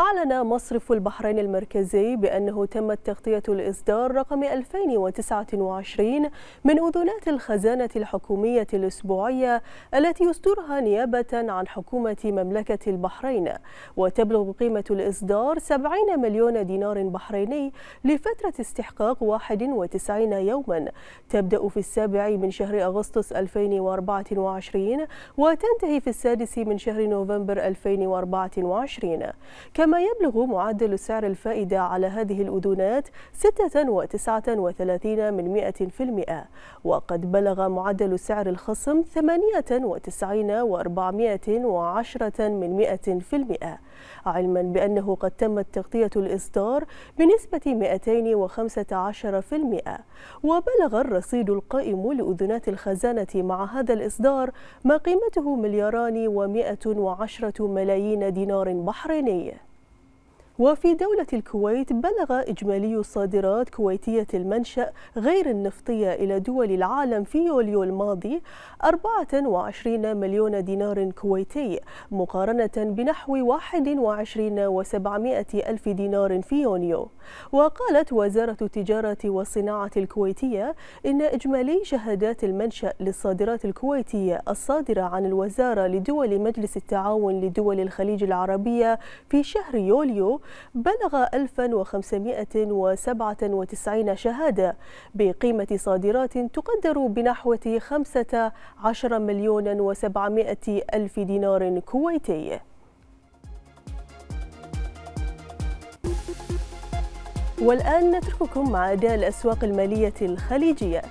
أعلن مصرف البحرين المركزي بأنه تمت تغطية الإصدار رقم 2029 من أذونات الخزانة الحكومية الأسبوعية التي يصدرها نيابة عن حكومة مملكة البحرين وتبلغ قيمة الإصدار 70 مليون دينار بحريني لفترة استحقاق 91 يوما تبدأ في السابع من شهر أغسطس 2024 وتنتهي في السادس من شهر نوفمبر 2024 كما كما يبلغ معدل سعر الفائدة على هذه الأذونات 6.39 من في المئة وقد بلغ معدل سعر الخصم 98.410 من مئة في المئة علما بأنه قد تمت تغطية الإصدار بنسبة 215% وبلغ الرصيد القائم لأذنات الخزانة مع هذا الإصدار ما قيمته ملياران و110 ملايين دينار بحريني وفي دولة الكويت بلغ إجمالي صادرات كويتية المنشأ غير النفطية إلى دول العالم في يوليو الماضي 24 مليون دينار كويتي مقارنة بنحو 21 و700 ألف دينار في يونيو وقالت وزارة التجارة والصناعة الكويتية إن إجمالي شهادات المنشأ للصادرات الكويتية الصادرة عن الوزارة لدول مجلس التعاون لدول الخليج العربية في شهر يوليو بلغ 1597 شهادة بقيمة صادرات تقدر بنحو 15 مليون و700 ألف دينار كويتي والآن نترككم مع أداء الأسواق المالية الخليجية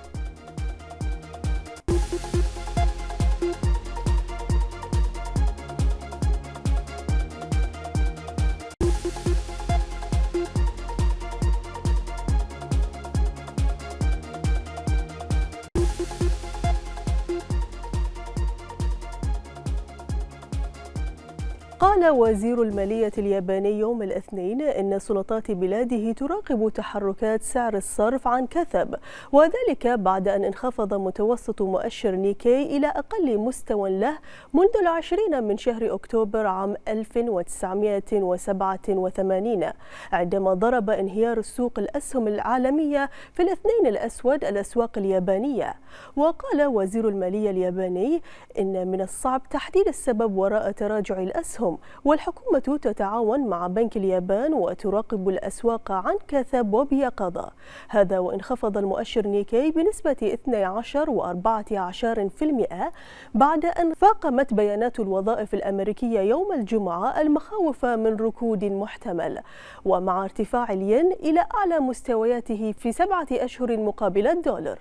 قال وزير المالية الياباني يوم الاثنين إن سلطات بلاده تراقب تحركات سعر الصرف عن كثب وذلك بعد أن انخفض متوسط مؤشر نيكي إلى أقل مستوى له منذ العشرين من شهر أكتوبر عام 1987 عندما ضرب انهيار سوق الأسهم العالمية في الاثنين الأسود الأسواق اليابانية وقال وزير المالية الياباني إن من الصعب تحديد السبب وراء تراجع الأسهم اليوم والحكومة تتعاون مع بنك اليابان وتراقب الأسواق عن كثب وبيقظة هذا وانخفض المؤشر نيكي بنسبة 12.14% بعد أن فاقمت بيانات الوظائف الأمريكية يوم الجمعة المخاوف من ركود محتمل ومع ارتفاع الين إلى أعلى مستوياته في سبعة أشهر مقابل الدولار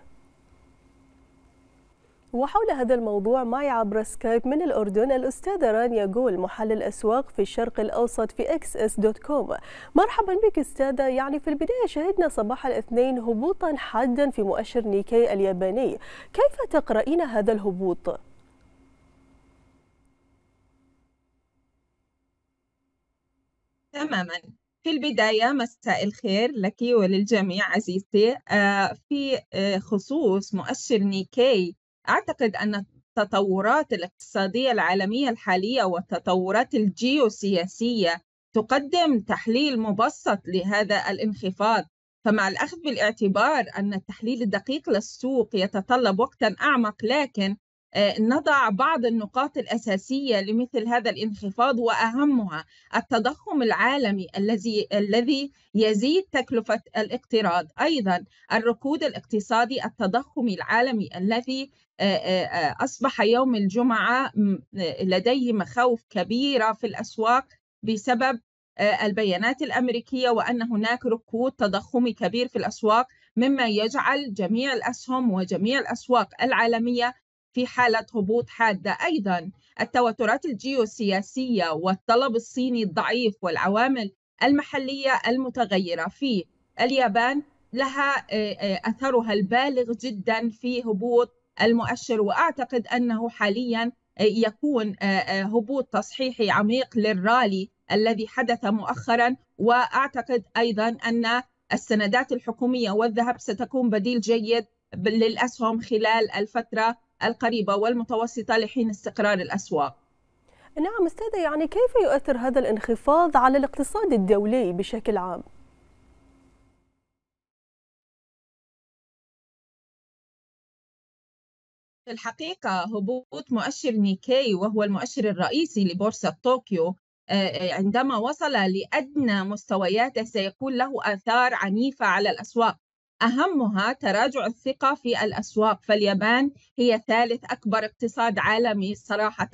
وحول هذا الموضوع معي عبر سكايب من الأردن الأستاذة رانيا جول محلل أسواق في الشرق الأوسط في اكس اس دوت كوم مرحبا بك أستاذة يعني في البداية شهدنا صباح الاثنين هبوطا حادا في مؤشر نيكي الياباني كيف تقرأين هذا الهبوط؟ تماما في البداية مساء الخير لك وللجميع عزيزتي آه، في آه، خصوص مؤشر نيكي أعتقد أن التطورات الاقتصادية العالمية الحالية والتطورات الجيوسياسية تقدم تحليل مبسط لهذا الانخفاض فمع الأخذ بالاعتبار أن التحليل الدقيق للسوق يتطلب وقتا أعمق لكن آه، نضع بعض النقاط الأساسية لمثل هذا الانخفاض وأهمها التضخم العالمي الذي الذي يزيد تكلفة الاقتراض، أيضا الركود الاقتصادي التضخم العالمي الذي آه، آه، أصبح يوم الجمعة لديه مخاوف كبيرة في الأسواق بسبب البيانات الأمريكية وأن هناك ركود تضخمي كبير في الأسواق مما يجعل جميع الأسهم وجميع الأسواق العالمية في حالة هبوط حادة أيضا التوترات الجيوسياسية والطلب الصيني الضعيف والعوامل المحلية المتغيرة في اليابان لها آه، آه، أثرها البالغ جدا في هبوط المؤشر وأعتقد أنه حاليا آه، يكون هبوط تصحيحي عميق للرالي الذي حدث مؤخرا وأعتقد أيضا أن السندات الحكومية والذهب ستكون بديل جيد للأسهم خلال الفترة القريبة والمتوسطة لحين استقرار الأسواق نعم أستاذة يعني كيف يؤثر هذا الانخفاض على الاقتصاد الدولي بشكل عام؟ في الحقيقة هبوط مؤشر نيكي وهو المؤشر الرئيسي لبورصة طوكيو آه، آه، عندما وصل لأدنى مستوياته سيكون له آثار عنيفة على الأسواق أهمها تراجع الثقة في الأسواق فاليابان هي ثالث أكبر اقتصاد عالمي صراحة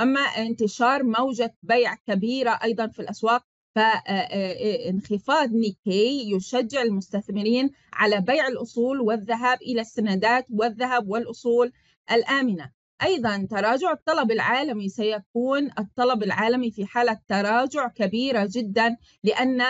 أما انتشار موجة بيع كبيرة أيضا في الأسواق فانخفاض آه، آه، آه، نيكي يشجع المستثمرين على بيع الأصول والذهاب إلى السندات والذهب والأصول الآمنة أيضا تراجع الطلب العالمي سيكون الطلب العالمي في حالة تراجع كبيرة جدا لأن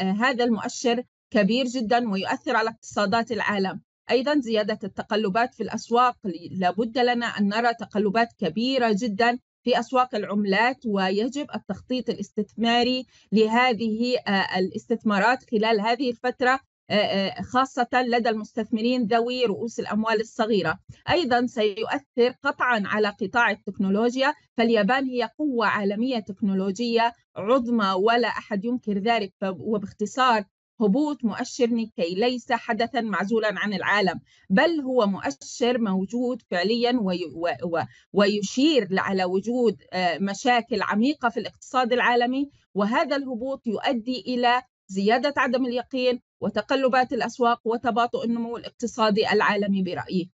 هذا المؤشر كبير جدا ويؤثر على اقتصادات العالم أيضا زيادة التقلبات في الأسواق لابد لنا أن نرى تقلبات كبيرة جدا في أسواق العملات ويجب التخطيط الاستثماري لهذه آه، الاستثمارات خلال هذه الفترة آه، آه، خاصة لدى المستثمرين ذوي رؤوس الأموال الصغيرة أيضا سيؤثر قطعا على قطاع التكنولوجيا فاليابان هي قوة عالمية تكنولوجية عظمى ولا أحد ينكر ذلك وباختصار هبوط مؤشر نيكي ليس حدثا معزولا عن العالم بل هو مؤشر موجود فعليا ويشير على وجود آه، مشاكل عميقة في الاقتصاد العالمي وهذا الهبوط يؤدي إلى زيادة عدم اليقين وتقلبات الأسواق وتباطؤ النمو الاقتصادي العالمي برأيي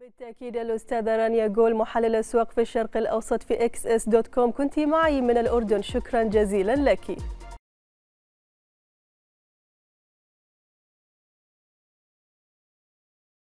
بالتأكيد الأستاذة رانيا جول محلل الأسواق في الشرق الأوسط في اكس اس دوت كوم كنت معي من الأردن شكرا جزيلا لك